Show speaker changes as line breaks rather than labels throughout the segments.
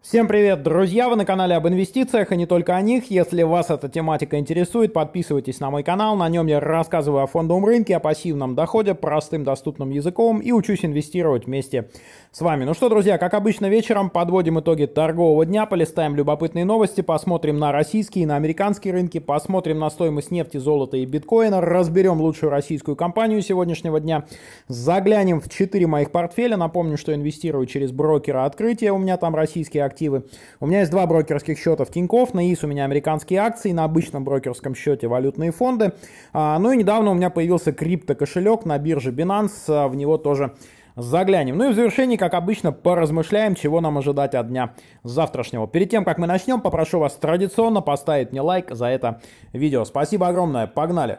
Всем привет, друзья! Вы на канале об инвестициях и не только о них. Если вас эта тематика интересует, подписывайтесь на мой канал. На нем я рассказываю о фондовом рынке, о пассивном доходе, простым доступным языком и учусь инвестировать вместе с вами. Ну что, друзья, как обычно вечером подводим итоги торгового дня, полистаем любопытные новости, посмотрим на российские и на американские рынки, посмотрим на стоимость нефти, золота и биткоина, разберем лучшую российскую компанию сегодняшнего дня, заглянем в четыре моих портфеля. Напомню, что инвестирую через брокера открытия, у меня там российские активы активы. У меня есть два брокерских счета в Тинькофф, на ИС у меня американские акции, на обычном брокерском счете валютные фонды. А, ну и недавно у меня появился крипто-кошелек на бирже Binance, а, в него тоже заглянем. Ну и в завершении, как обычно, поразмышляем, чего нам ожидать от дня завтрашнего. Перед тем, как мы начнем, попрошу вас традиционно поставить мне лайк за это видео. Спасибо огромное, погнали!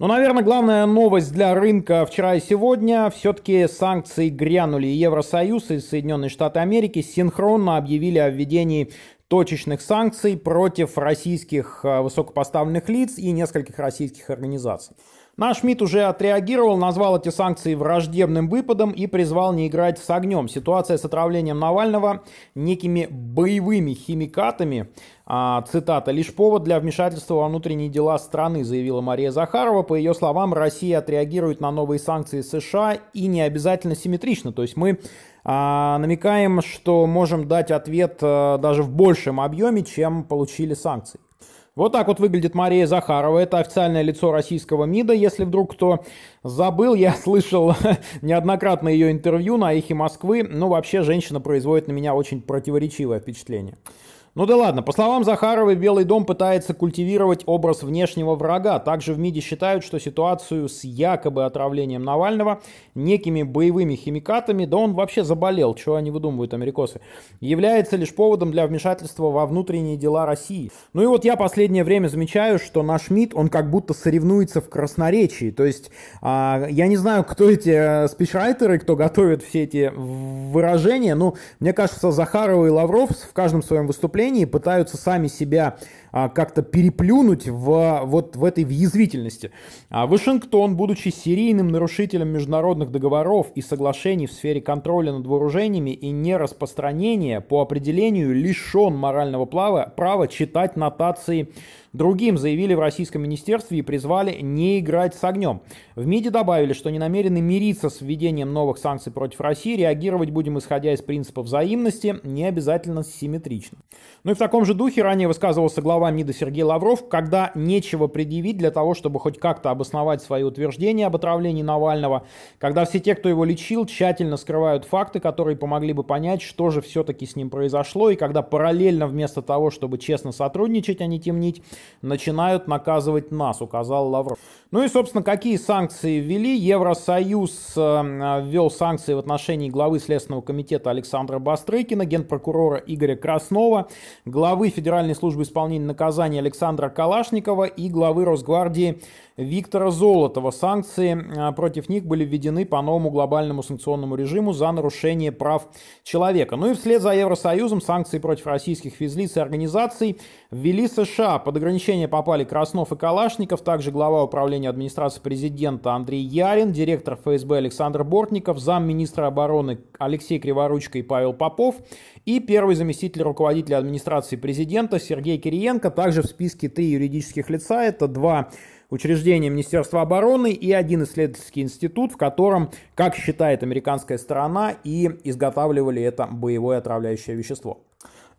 Но, ну, наверное, главная новость для рынка вчера и сегодня все-таки санкции грянули. Евросоюз и Соединенные Штаты Америки синхронно объявили о введении точечных санкций против российских э, высокопоставленных лиц и нескольких российских организаций. Наш МИД уже отреагировал, назвал эти санкции враждебным выпадом и призвал не играть с огнем. Ситуация с отравлением Навального некими боевыми химикатами а, цитата. «Лишь повод для вмешательства во внутренние дела страны», заявила Мария Захарова. По ее словам, Россия отреагирует на новые санкции США и не обязательно симметрично. То есть мы а, намекаем, что можем дать ответ а, даже в большем объеме, чем получили санкции. Вот так вот выглядит Мария Захарова. Это официальное лицо российского МИДа. Если вдруг кто забыл, я слышал неоднократно ее интервью на «Эхе Москвы». Ну, вообще, женщина производит на меня очень противоречивое впечатление. Ну да ладно, по словам Захаровой, Белый дом пытается культивировать образ внешнего врага. Также в МИДе считают, что ситуацию с якобы отравлением Навального некими боевыми химикатами, да он вообще заболел, чего они выдумывают, америкосы, является лишь поводом для вмешательства во внутренние дела России. Ну и вот я последнее время замечаю, что наш МИД, он как будто соревнуется в красноречии. То есть а, я не знаю, кто эти э, спичрайтеры, кто готовит все эти выражения. но мне кажется, Захарова и Лавров в каждом своем выступлении отношении пытаются сами себя а, как-то переплюнуть в, вот в этой язвительности. А Вашингтон, будучи серийным нарушителем международных договоров и соглашений в сфере контроля над вооружениями и нераспространения, по определению лишен морального права, права читать нотации другим заявили в российском министерстве и призвали не играть с огнем. В МИДе добавили, что не намерены мириться с введением новых санкций против России, реагировать будем исходя из принципа взаимности, не обязательно симметрично. Ну и в таком же духе ранее высказывался глава МИДа Сергей Лавров, когда нечего предъявить для того, чтобы хоть как-то обосновать свои утверждения об отравлении Навального, когда все те, кто его лечил, тщательно скрывают факты, которые помогли бы понять, что же все-таки с ним произошло, и когда параллельно вместо того, чтобы честно сотрудничать, а не темнить, начинают наказывать нас, указал Лавров. Ну и, собственно, какие санкции ввели? Евросоюз э, ввел санкции в отношении главы Следственного комитета Александра Бастрыкина, генпрокурора Игоря Краснова, главы Федеральной службы исполнения наказаний Александра Калашникова и главы Росгвардии Виктора Золотова. Санкции а, против них были введены по новому глобальному санкционному режиму за нарушение прав человека. Ну и вслед за Евросоюзом санкции против российских физлиц и организаций ввели США. Под ограничения попали Краснов и Калашников, также глава управления администрации президента Андрей Ярин, директор ФСБ Александр Бортников, замминистра обороны Алексей Криворучко и Павел Попов и первый заместитель руководителя администрации президента Сергей Кириенко. Также в списке три юридических лица. Это два учреждение Министерства обороны и один исследовательский институт, в котором, как считает американская сторона, и изготавливали это боевое отравляющее вещество.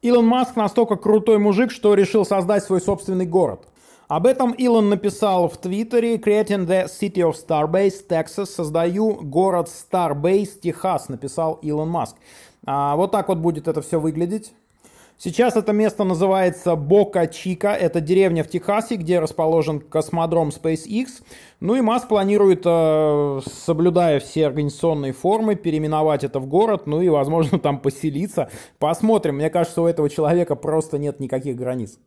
Илон Маск настолько крутой мужик, что решил создать свой собственный город. Об этом Илон написал в Твиттере «Creating the city of Starbase, Texas». «Создаю город Starbase, Техас», написал Илон Маск. А, вот так вот будет это все выглядеть. Сейчас это место называется Бока-Чика. Это деревня в Техасе, где расположен космодром SpaceX. Ну и Маск планирует, э, соблюдая все организационные формы, переименовать это в город, ну и, возможно, там поселиться. Посмотрим. Мне кажется, у этого человека просто нет никаких границ.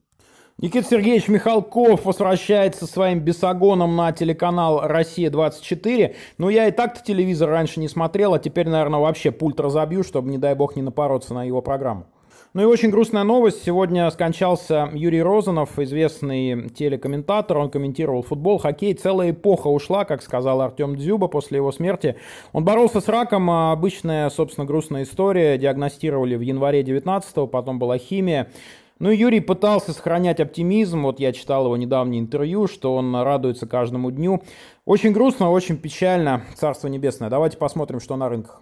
Никита Сергеевич Михалков возвращается своим бесогоном на телеканал «Россия-24». Ну, я и так-то телевизор раньше не смотрел, а теперь, наверное, вообще пульт разобью, чтобы, не дай бог, не напороться на его программу. Ну и очень грустная новость. Сегодня скончался Юрий Розанов, известный телекомментатор. Он комментировал футбол, хоккей. Целая эпоха ушла, как сказал Артем Дзюба после его смерти. Он боролся с раком. А обычная, собственно, грустная история. Диагностировали в январе 19-го, потом была химия. Ну, Юрий пытался сохранять оптимизм. Вот я читал его недавнее интервью, что он радуется каждому дню. Очень грустно, очень печально. Царство небесное. Давайте посмотрим, что на рынках.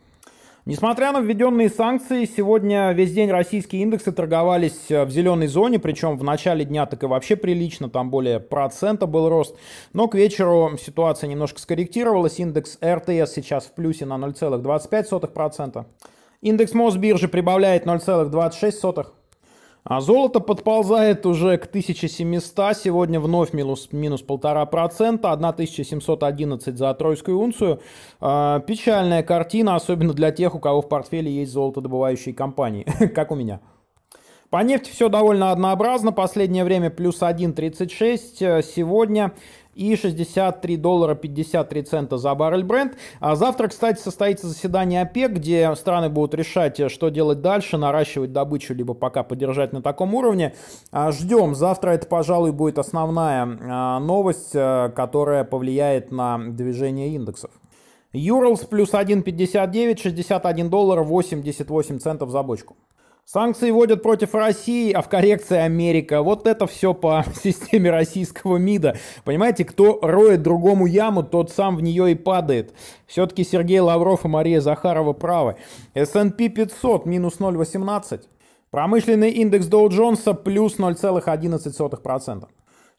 Несмотря на введенные санкции, сегодня весь день российские индексы торговались э, в зеленой зоне, причем в начале дня так и вообще прилично, там более процента был рост. Но к вечеру ситуация немножко скорректировалась, индекс РТС сейчас в плюсе на 0,25%. Индекс Мосбиржи прибавляет 0,26%. А золото подползает уже к 1700, сегодня вновь минус, минус 1,5%, 1711 за тройскую унцию. Э, печальная картина, особенно для тех, у кого в портфеле есть золотодобывающие компании, как у меня. По нефти все довольно однообразно. Последнее время плюс 1,36. Э, сегодня и 63 доллара 53 цента за баррель бренд А завтра, кстати, состоится заседание ОПЕК, где страны будут решать, что делать дальше, наращивать добычу, либо пока поддержать на таком уровне. А ждем. Завтра это, пожалуй, будет основная а, новость, а, которая повлияет на движение индексов. Юрлс плюс 1,59, 61 доллар 88 центов за бочку. Санкции вводят против России, а в коррекции Америка. Вот это все по системе российского МИДа. Понимаете, кто роет другому яму, тот сам в нее и падает. Все-таки Сергей Лавров и Мария Захарова правы. S&P 500 минус 0,18. Промышленный индекс Доу Джонса плюс 0,11%.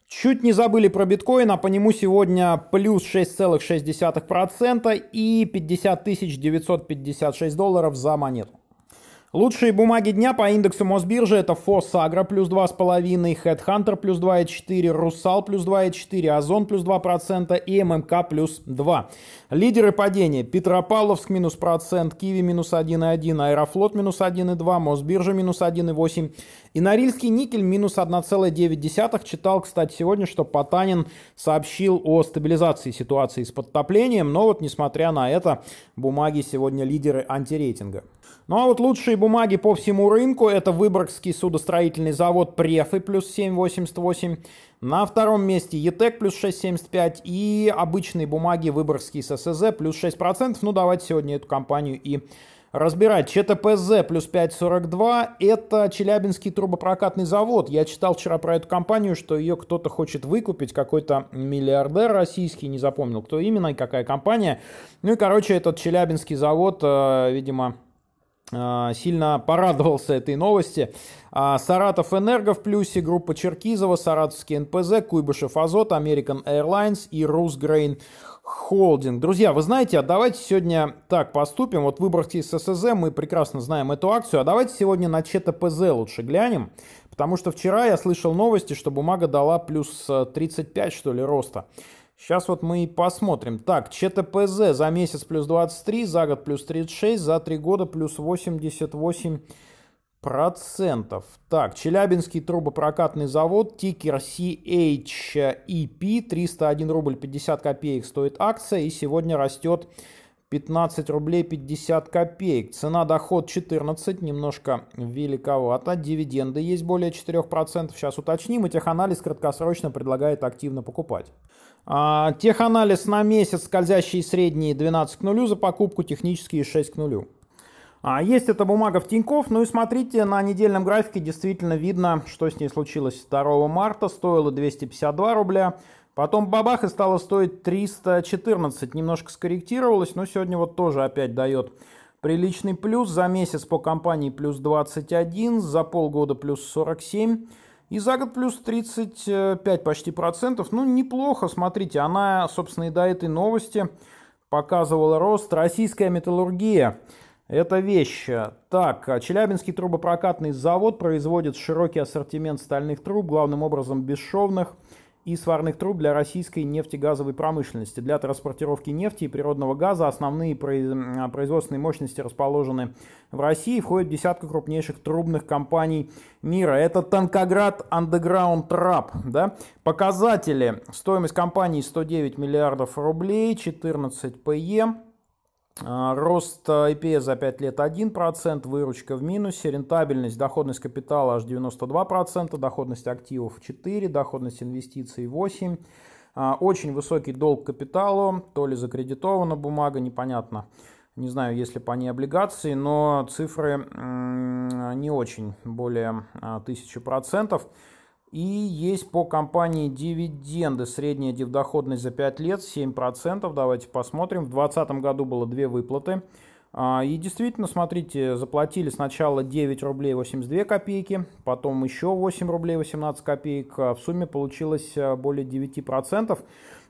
Чуть не забыли про биткоин, а по нему сегодня плюс 6,6% и 50 956 долларов за монету. Лучшие бумаги дня по индексу Мосбиржи это Фосагра плюс 2,5, Headhunter плюс 2,4, Русал плюс 2,4, Озон плюс 2% и ММК плюс 2. Лидеры падения. Петропавловск минус процент, Киви минус 1,1, Аэрофлот минус 1,2, Мосбиржа минус 1,8. И Норильский никель минус 1,9. Читал, кстати, сегодня, что Потанин сообщил о стабилизации ситуации с подтоплением, но вот несмотря на это, бумаги сегодня лидеры антирейтинга. Ну а вот лучшие бумаги по всему рынку это Выборгский судостроительный завод Префы плюс 7,88, на втором месте Етек e e плюс 6,75 и обычные бумаги Выборгский ССЗ плюс 6%. Ну, давайте сегодня эту компанию и разбирать. ЧТПЗ плюс 5,42 это Челябинский трубопрокатный завод. Я читал вчера про эту компанию, что ее кто-то хочет выкупить, какой-то миллиардер российский, не запомнил, кто именно и какая компания. Ну и, короче, этот Челябинский завод, э, видимо, а, сильно порадовался этой новости. А, Саратов Энерго в плюсе, группа Черкизова, Саратовский НПЗ, Куйбышев Азот, American Airlines и Русгрейн Холдинг. Друзья, вы знаете, а давайте сегодня так поступим. Вот выборки из ССЗ, мы прекрасно знаем эту акцию, а давайте сегодня на ЧТПЗ лучше глянем. Потому что вчера я слышал новости, что бумага дала плюс 35, что ли, роста. Сейчас вот мы и посмотрим. Так, ЧТПЗ за месяц плюс 23, за год плюс 36, за три года плюс 88 процентов. Так, Челябинский трубопрокатный завод, тикер CHEP, 301 рубль 50 копеек стоит акция, и сегодня растет 15 рублей 50 копеек. Цена доход 14, немножко великовато. Дивиденды есть более 4%. Сейчас уточним, и теханализ краткосрочно предлагает активно покупать. А, теханализ на месяц, скользящие средние 12 к нулю за покупку, технические 6 к нулю. А, есть эта бумага в Тинькофф, ну и смотрите, на недельном графике действительно видно, что с ней случилось 2 марта, стоило 252 рубля, потом бабах и стала стоить 314, немножко скорректировалась, но сегодня вот тоже опять дает приличный плюс, за месяц по компании плюс 21, за полгода плюс 47, и за год плюс 35 почти процентов. Ну, неплохо, смотрите, она, собственно, и до этой новости показывала рост. Российская металлургия – это вещь. Так, Челябинский трубопрокатный завод производит широкий ассортимент стальных труб, главным образом бесшовных – и сварных труб для российской нефтегазовой промышленности. Для транспортировки нефти и природного газа основные а, производственные мощности расположены в России и входят в десятку крупнейших трубных компаний мира. Это Танкоград Underground Trap. Да? Показатели. Стоимость компании 109 миллиардов рублей, 14 ПЕ. А, рост э, EPS за 5 лет 1%, выручка в минусе, рентабельность, доходность капитала аж 92%, доходность активов 4%, доходность инвестиций 8%. А, очень высокий долг капиталу, то ли закредитована бумага, непонятно. Не знаю, если по ней облигации, но цифры не очень, более 1000%. А, и есть по компании дивиденды. Средняя дивдоходность за 5 лет 7%. Давайте посмотрим. В 2020 году было две выплаты. А, и действительно, смотрите, заплатили сначала 9 рублей 82 копейки, потом еще 8 рублей 18 копеек. А в сумме получилось а, более 9%.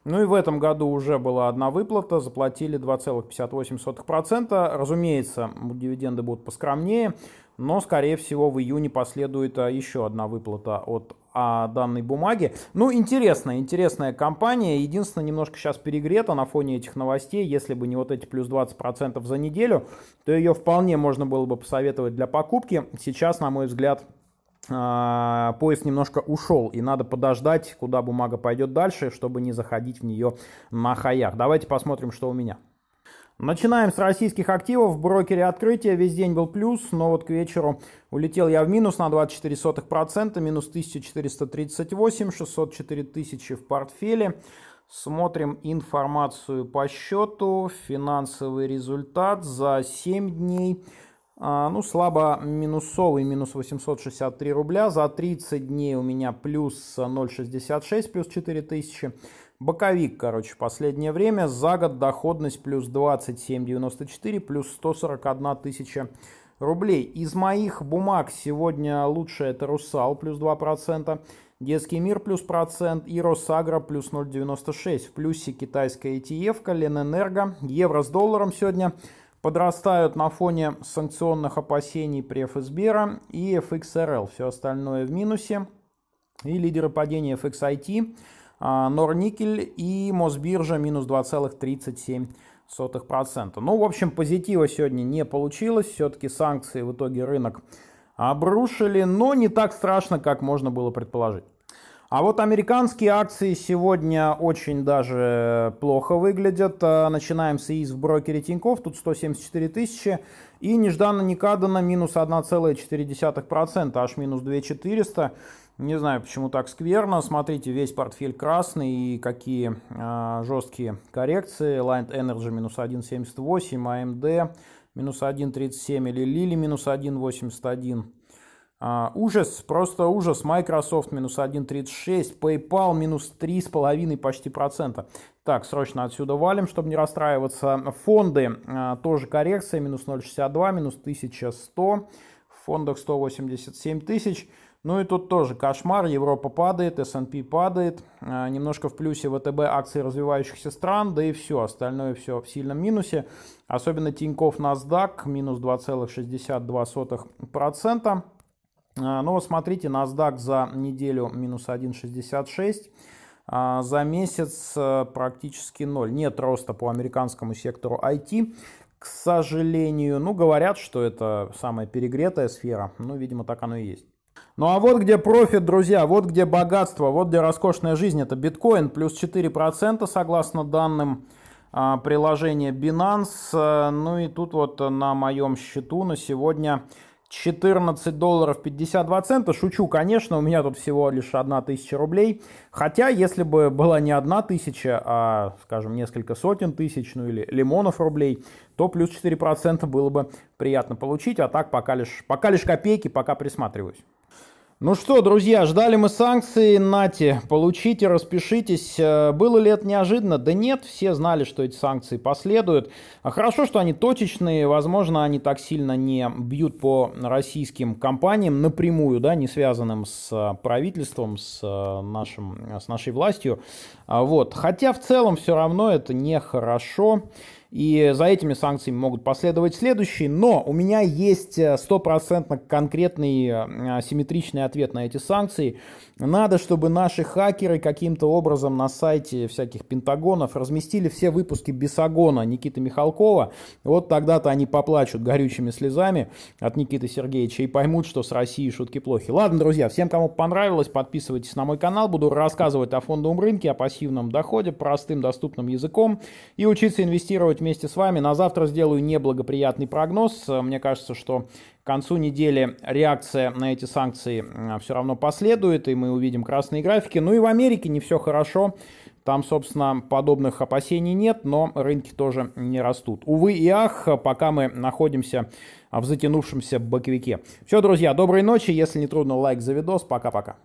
Ну и в этом году уже была одна выплата, заплатили 2,58%. Разумеется, дивиденды будут поскромнее но, скорее всего, в июне последует а, еще одна выплата от о а, данной бумаге. Ну, интересная, интересная компания. Единственное, немножко сейчас перегрета на фоне этих новостей. Если бы не вот эти плюс 20% за неделю, то ее вполне можно было бы посоветовать для покупки. Сейчас, на мой взгляд, а, поезд немножко ушел, и надо подождать, куда бумага пойдет дальше, чтобы не заходить в нее на хаях. Давайте посмотрим, что у меня. Начинаем с российских активов. В брокере открытия весь день был плюс, но вот к вечеру улетел я в минус на 24%, минус 1438, 604 тысячи в портфеле. Смотрим информацию по счету, финансовый результат за 7 дней. А, ну, слабо минусовый, минус 863 рубля. За 30 дней у меня плюс 0,66, плюс 4 тысячи. Боковик, короче, последнее время. За год доходность плюс 27,94, плюс 141 тысяча рублей. Из моих бумаг сегодня лучше это «Русал» плюс 2%, «Детский мир» плюс процент и «Росагро» плюс 0,96. В плюсе китайская ETF, «Ленэнерго», евро с долларом сегодня подрастают на фоне санкционных опасений при ФСБ и FXRL. Все остальное в минусе. И лидеры падения FXIT – а, Норникель и Мосбиржа минус 2,37%. Ну, в общем, позитива сегодня не получилось. Все-таки санкции в итоге рынок обрушили, но не так страшно, как можно было предположить. А вот американские акции сегодня очень даже плохо выглядят. А, начинаем с ИИС в брокере Тиньков, тут 174 тысячи. И нежданно-негаданно минус 1,4%, аж минус 2 400. Не знаю, почему так скверно. Смотрите, весь портфель красный и какие э, жесткие коррекции. Light Energy минус 1,78, AMD минус 1,37 или Lily минус 1,81. Uh, а, ужас, просто ужас. Microsoft минус 1,36, PayPal минус 3,5 почти процента. Так, срочно отсюда валим, чтобы не расстраиваться. Фонды, uh, тоже коррекция, минус 0,62, минус 1100. В фондах 187 тысяч. Ну и тут тоже кошмар, Европа падает, S&P падает, а, немножко в плюсе ВТБ акции развивающихся стран, да и все, остальное все в сильном минусе. Особенно Тиньков NASDAQ, минус 2,62%. А, ну вот смотрите, NASDAQ за неделю минус 1,66%. А, за месяц практически ноль. Нет роста по американскому сектору IT к сожалению. Ну, говорят, что это самая перегретая сфера. Ну, видимо, так оно и есть. Ну а вот где профит, друзья, вот где богатство, вот где роскошная жизнь. Это биткоин плюс 4% согласно данным а, приложения Binance. Э, ну и тут вот на моем счету на сегодня 14 долларов 52 цента. Шучу, конечно, у меня тут всего лишь 1 тысяча рублей. Хотя, если бы была не 1 тысяча, а, скажем, несколько сотен тысяч, ну или лимонов рублей, то плюс 4% было бы приятно получить. А так пока лишь, пока лишь копейки, пока присматриваюсь. Ну что, друзья, ждали мы санкции, нате, получите, распишитесь. Э, было ли это неожиданно? Да нет, все знали, что эти санкции последуют. А хорошо, что они точечные, возможно, они так сильно не бьют по российским компаниям напрямую, да, не связанным с э, правительством, с, э, нашим, с нашей властью. А вот. Хотя в целом все равно это нехорошо. хорошо. И за этими санкциями могут последовать следующие. Но у меня есть э, стопроцентно конкретный э, симметричный ответ на эти санкции. Надо, чтобы наши хакеры каким-то образом на сайте всяких пентагонов разместили все выпуски Бесогона Никиты Михалкова. Вот тогда-то они поплачут горючими слезами от Никиты Сергеевича и поймут, что с Россией шутки плохи. Ладно, друзья, всем, кому понравилось, подписывайтесь на мой канал. Буду рассказывать о фондовом рынке, о пассивном доходе простым доступным языком и учиться инвестировать вместе с вами. На завтра сделаю неблагоприятный прогноз. Мне кажется, что к концу недели реакция на эти санкции э, все равно последует, и мы увидим красные графики. Ну и в Америке не все хорошо. Там, собственно, подобных опасений нет, но рынки тоже не растут. Увы и ах, пока мы находимся в затянувшемся боковике. Все, друзья, доброй ночи. Если не трудно, лайк за видос. Пока-пока.